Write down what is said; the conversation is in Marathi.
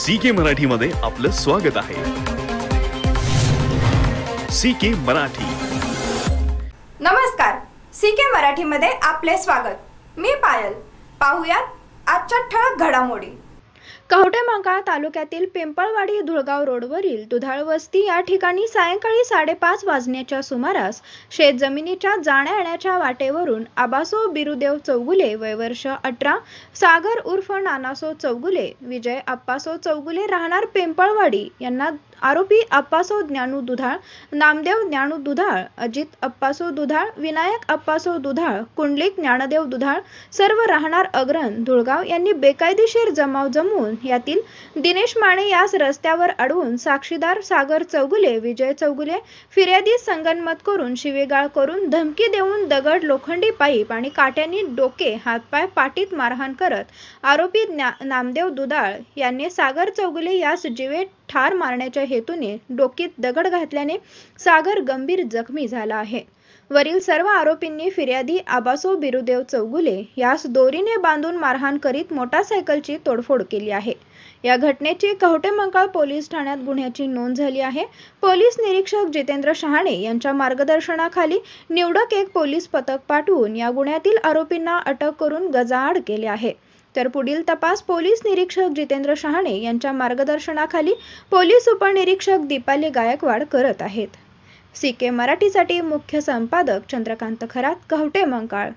सी के मध्ये आपलं स्वागत आहे सी के मराठी नमस्कार सी के मध्ये आपले स्वागत मी पायल पाहुयात आजच्या ठळक घडामोडी कवठेमहांकाळ तालुक्यातील पिंपळवाडी धुळगाव रोडवरील दुधाळ वस्ती या ठिकाणी सायंकाळी साडेपाच वाजण्याच्या सुमारास शेतजमिनीच्या जाण्या येण्याच्या वाटेवरून आबासो बिरुदेव चौगुले वयवर्ष अठरा सागर उर्फ नानासो चौगुले विजय आप्पासो चौगुले राहणार पिंपळवाडी यांना आरोपी अप्पासो ज्ञानू दुधाळ नामदेव ज्ञानू दुधाळ अजित अप्पासो दुधाळ विनायक अप्पासो दुधाळ कुंडलिक ज्ञानदेव दुधाळ सर्व राहणार अग्रण धुळगाव यांनी बेकायदेशीर जमाव जमवून यातील दिनेश माने यास रस्त्यावर अडवून साक्षीदार सागर चौगुले विजय चौगुले फिर्यादी संगनमत करून शिवेगाळ करून धमकी देऊन दगड लोखंडी पाईप आणि काट्यानी डोके हातपाय पाटीत मारहाण करत आरोपी नामदेव दुधाळ यांनी सागर चौगुले यास जीवे ठार मारण्याच्या हेतूने डोकीत दगड घातल्याने सागर गंभीर जखमी झाला आहे वरील सर्व आरोपींनी फिर्यादी आबासो बिरुदेव चौगुले यास दोरीने बांधून मारहाण करीत मोटारसायकलची तोडफोड केली आहे या घटनेची कवटेमंकाळ पोलीस ठाण्यात गुन्ह्याची नोंद झाली आहे पोलीस निरीक्षक जितेंद्र शहाणे यांच्या मार्गदर्शनाखाली निवडक एक पोलीस पथक पाठवून या गुन्ह्यातील आरोपींना अटक करून गजाआड केले आहे तर पुढील तपास पोलीस निरीक्षक जितेंद्र शहाणे यांच्या मार्गदर्शनाखाली पोलीस उपनिरीक्षक दीपाली गायकवाड करत आहेत सीके के मराठीसाठी मुख्य संपादक चंद्रकांत खरात कवटे मंकाळ